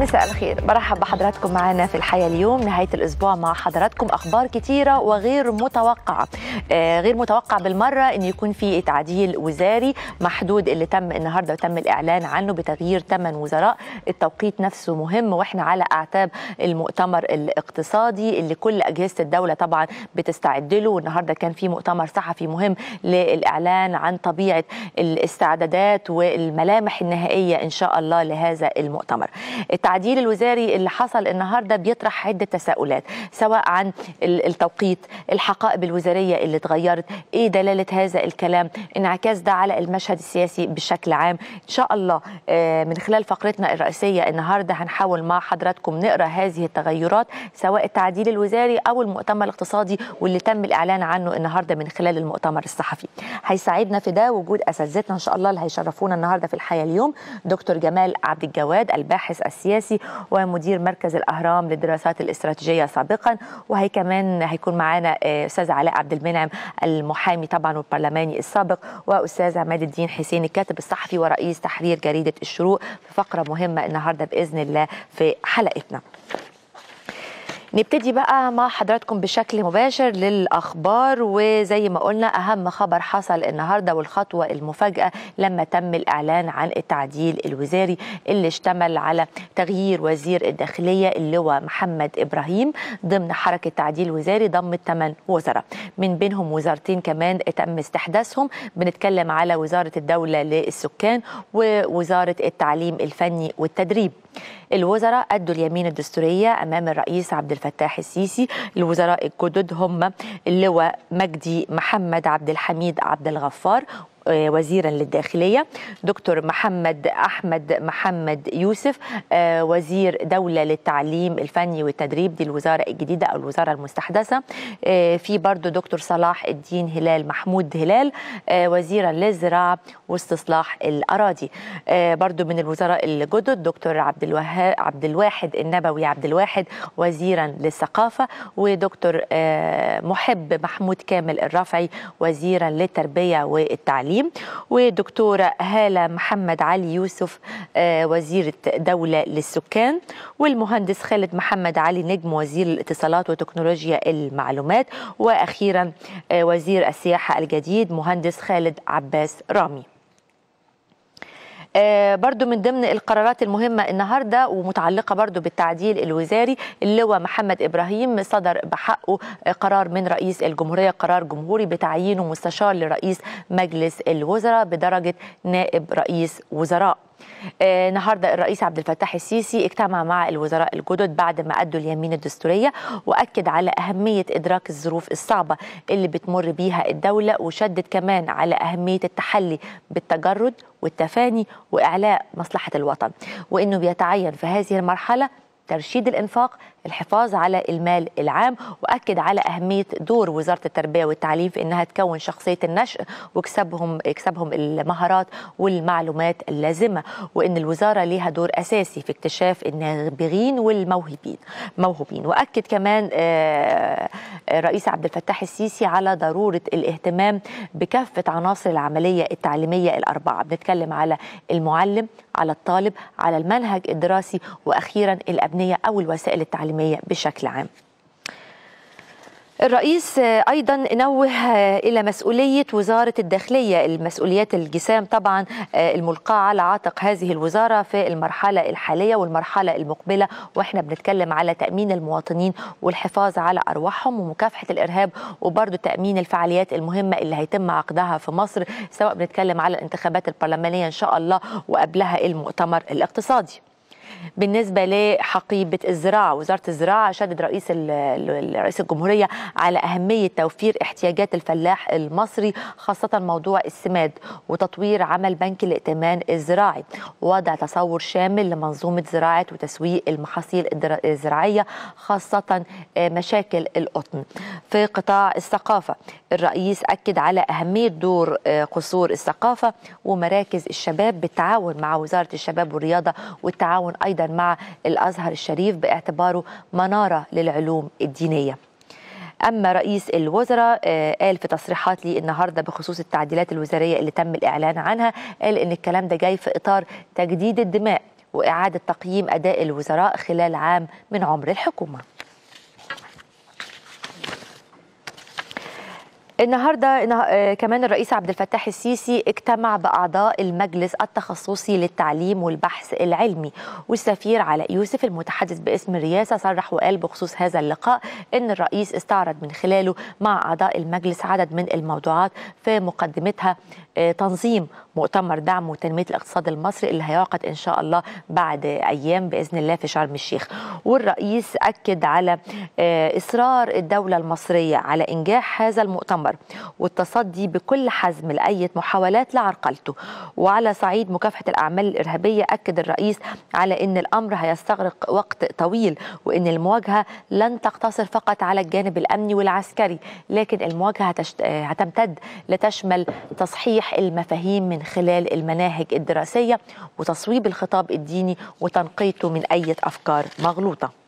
مساء الخير برحب بحضراتكم معنا في الحياة اليوم نهاية الأسبوع مع حضراتكم أخبار كتيرة وغير متوقعة آه غير متوقع بالمرة أن يكون في تعديل وزاري محدود اللي تم النهاردة وتم الإعلان عنه بتغيير ثمان وزراء التوقيت نفسه مهم وإحنا على أعتاب المؤتمر الاقتصادي اللي كل أجهزة الدولة طبعا بتستعد له والنهاردة كان في مؤتمر صحفي مهم للإعلان عن طبيعة الاستعدادات والملامح النهائية إن شاء الله لهذا المؤتمر التعديل الوزاري اللي حصل النهارده بيطرح عده تساؤلات سواء عن التوقيت الحقائب الوزاريه اللي اتغيرت ايه دلاله هذا الكلام انعكاس ده على المشهد السياسي بشكل عام ان شاء الله آه، من خلال فقرتنا الرئيسيه النهارده هنحاول مع حضراتكم نقرا هذه التغيرات سواء التعديل الوزاري او المؤتمر الاقتصادي واللي تم الاعلان عنه النهارده من خلال المؤتمر الصحفي هيساعدنا في ده وجود اساتذتنا ان شاء الله اللي هيشرفونا النهارده في الحياه اليوم دكتور جمال عبد الجواد الباحث السياسي السياسي ومدير مركز الاهرام للدراسات الاستراتيجيه سابقا وهي كمان هيكون معانا آه، استاذ علاء عبد المنعم المحامي طبعا والبرلماني السابق واستاذ عماد الدين حسين الكاتب الصحفي ورئيس تحرير جريده الشروق في فقره مهمه النهارده باذن الله في حلقتنا نبتدي بقى مع حضراتكم بشكل مباشر للاخبار وزي ما قلنا اهم خبر حصل النهارده والخطوه المفاجاه لما تم الاعلان عن التعديل الوزاري اللي اشتمل على تغيير وزير الداخليه اللواء محمد ابراهيم ضمن حركه تعديل وزاري ضمت 8 وزراء من بينهم وزارتين كمان تم استحداثهم بنتكلم على وزاره الدوله للسكان ووزاره التعليم الفني والتدريب الوزراء ادوا اليمين الدستوريه امام الرئيس عبد الفتاح السيسي الوزراء الجدد هم اللواء مجدي محمد عبد الحميد عبد الغفار آه، وزيرا للداخلية دكتور محمد أحمد محمد يوسف آه، وزير دولة للتعليم الفني والتدريب دي الوزارة الجديدة أو الوزارة المستحدثة آه، في برضو دكتور صلاح الدين هلال محمود هلال وزيرا للزراعة واستصلاح الأراضي برضو من الوزراء الجدد دكتور عبد, الوهاب عبد الواحد النبوي عبد الواحد وزيرا للثقافة ودكتور محب محمود كامل الرافعي وزيرا للتربية والتعليم التعليم ودكتورة هالة محمد علي يوسف آه، وزيرة دولة للسكان والمهندس خالد محمد علي نجم وزير الاتصالات وتكنولوجيا المعلومات وأخيرا آه، وزير السياحة الجديد مهندس خالد عباس رامي آه، برضو من ضمن القرارات المهمة النهاردة ومتعلقة برضو بالتعديل الوزاري اللواء محمد إبراهيم صدر بحقه قرار من رئيس الجمهورية قرار جمهوري بتعيينه مستشار لرئيس مجلس الوزراء بدرجة نائب رئيس وزراء آه، النهارده الرئيس عبد الفتاح السيسي اجتمع مع الوزراء الجدد بعد ما ادوا اليمين الدستوريه واكد على اهميه ادراك الظروف الصعبه اللي بتمر بيها الدوله وشدد كمان على اهميه التحلي بالتجرد والتفاني واعلاء مصلحه الوطن وانه بيتعين في هذه المرحله ترشيد الإنفاق الحفاظ على المال العام واكد على اهميه دور وزاره التربيه والتعليم في انها تكون شخصيه النشء وكسبهم يكسبهم المهارات والمعلومات اللازمه وان الوزاره ليها دور اساسي في اكتشاف النابغين والموهوبين موهوبين واكد كمان آه، الرئيس عبد الفتاح السيسي على ضروره الاهتمام بكافه عناصر العمليه التعليميه الاربعه بنتكلم على المعلم على الطالب على المنهج الدراسي واخيرا الأبناء المبنيه او الوسائل التعليميه بشكل عام. الرئيس ايضا نوه الى مسؤوليه وزاره الداخليه المسؤوليات الجسام طبعا آه، الملقاه على عاتق هذه الوزاره في المرحله الحاليه والمرحله المقبله واحنا بنتكلم على تامين المواطنين والحفاظ على ارواحهم ومكافحه الارهاب وبرضه تامين الفعاليات المهمه اللي هيتم عقدها في مصر سواء بنتكلم على الانتخابات البرلمانيه ان شاء الله وقبلها المؤتمر الاقتصادي بالنسبة لحقيبة الزراعة وزارة الزراعة شدد رئيس رئيس الجمهورية على أهمية توفير احتياجات الفلاح المصري خاصة موضوع السماد وتطوير عمل بنك الائتمان الزراعي ووضع تصور شامل لمنظومة زراعة وتسويق المحاصيل الزراعية خاصة آه، مشاكل القطن في قطاع الثقافة الرئيس أكد على أهمية دور آه، قصور الثقافة ومراكز الشباب بالتعاون مع وزارة الشباب والرياضة والتعاون أيضا مع الأزهر الشريف باعتباره منارة للعلوم الدينية اما رئيس الوزراء آه، قال في تصريحات لي النهارده بخصوص التعديلات الوزاريه اللي تم الاعلان عنها قال ان الكلام ده جاي في اطار تجديد الدماء واعاده تقييم اداء الوزراء خلال عام من عمر الحكومه النهارده آه، كمان الرئيس عبد الفتاح السيسي اجتمع باعضاء المجلس التخصصي للتعليم والبحث العلمي والسفير علاء يوسف المتحدث باسم الرئاسه صرح وقال بخصوص هذا اللقاء ان الرئيس استعرض من خلاله مع اعضاء المجلس عدد من الموضوعات في مقدمتها آه، تنظيم مؤتمر دعم وتنميه الاقتصاد المصري اللي هيعقد ان شاء الله بعد ايام باذن الله في شرم الشيخ والرئيس اكد على آه، اصرار الدوله المصريه على انجاح هذا المؤتمر الاخر والتصدي بكل حزم لأي محاولات لعرقلته وعلى صعيد مكافحة الأعمال الإرهابية أكد الرئيس على أن الأمر هيستغرق وقت طويل وأن المواجهة لن تقتصر فقط على الجانب الأمني والعسكري لكن المواجهة هتشت... هتمتد لتشمل تصحيح المفاهيم من خلال المناهج الدراسية وتصويب الخطاب الديني وتنقيته من أي أفكار مغلوطة